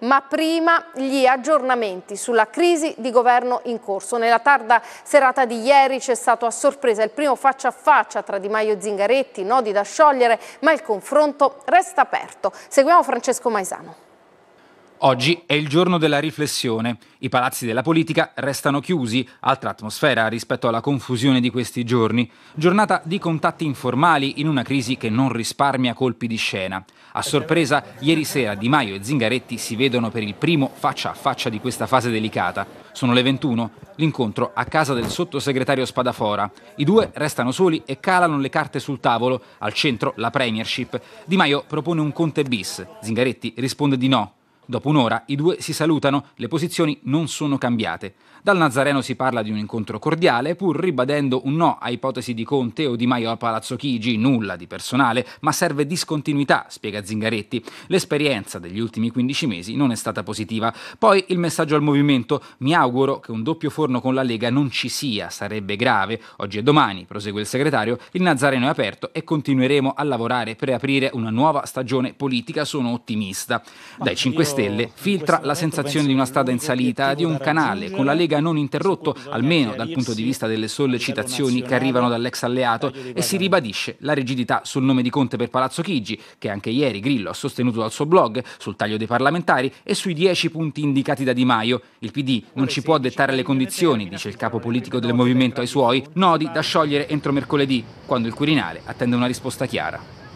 ma prima gli aggiornamenti sulla crisi di governo in corso. Nella tarda serata di ieri c'è stato a sorpresa il primo faccia a faccia tra Di Maio e Zingaretti, nodi da sciogliere, ma il confronto resta aperto. Seguiamo Francesco Maisano. Oggi è il giorno della riflessione. I palazzi della politica restano chiusi, altra atmosfera rispetto alla confusione di questi giorni. Giornata di contatti informali in una crisi che non risparmia colpi di scena. A sorpresa, ieri sera Di Maio e Zingaretti si vedono per il primo faccia a faccia di questa fase delicata. Sono le 21, l'incontro a casa del sottosegretario Spadafora. I due restano soli e calano le carte sul tavolo, al centro la premiership. Di Maio propone un Conte bis, Zingaretti risponde di no, Dopo un'ora i due si salutano, le posizioni non sono cambiate. Dal Nazareno si parla di un incontro cordiale, pur ribadendo un no a ipotesi di Conte o di Maio a Palazzo Chigi, nulla di personale, ma serve discontinuità, spiega Zingaretti. L'esperienza degli ultimi 15 mesi non è stata positiva. Poi il messaggio al movimento, mi auguro che un doppio forno con la Lega non ci sia, sarebbe grave. Oggi e domani, prosegue il segretario, il Nazareno è aperto e continueremo a lavorare per aprire una nuova stagione politica, sono ottimista. Dai 5 Stelle Stelle filtra la sensazione di una strada in salita, di un canale, con la Lega non interrotto, almeno dal punto di vista delle sollecitazioni che arrivano dall'ex alleato, e si ribadisce la rigidità sul nome di Conte per Palazzo Chigi, che anche ieri Grillo ha sostenuto dal suo blog, sul taglio dei parlamentari e sui dieci punti indicati da Di Maio. Il PD non ci può dettare le condizioni, dice il capo politico del movimento ai suoi, nodi da sciogliere entro mercoledì, quando il Quirinale attende una risposta chiara.